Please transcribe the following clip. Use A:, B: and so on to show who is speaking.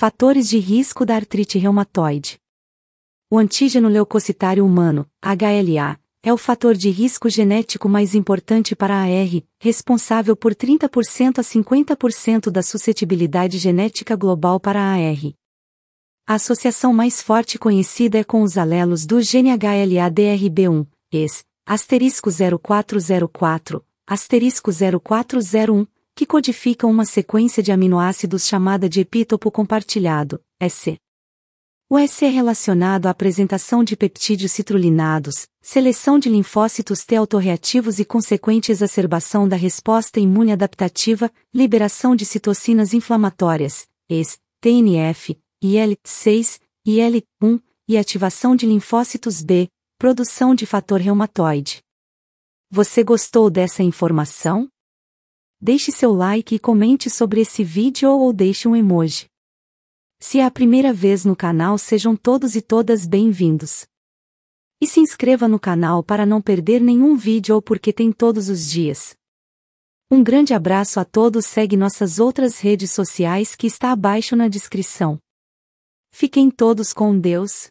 A: Fatores de risco da artrite reumatoide. O antígeno leucocitário humano, HLA, é o fator de risco genético mais importante para a AR, responsável por 30% a 50% da suscetibilidade genética global para a AR. A associação mais forte conhecida é com os alelos do gene HLA-DRB1, ex, asterisco 0404, asterisco 0401, que codificam uma sequência de aminoácidos chamada de epítopo compartilhado, EC. O EC é relacionado à apresentação de peptídeos citrulinados, seleção de linfócitos T autorreativos e consequente exacerbação da resposta imune adaptativa, liberação de citocinas inflamatórias, ES, TNF, IL-6, IL-1, e ativação de linfócitos B, produção de fator reumatoide. Você gostou dessa informação? deixe seu like e comente sobre esse vídeo ou deixe um emoji. Se é a primeira vez no canal, sejam todos e todas bem-vindos. E se inscreva no canal para não perder nenhum vídeo ou porque tem todos os dias. Um grande abraço a todos, segue nossas outras redes sociais que está abaixo na descrição. Fiquem todos com Deus.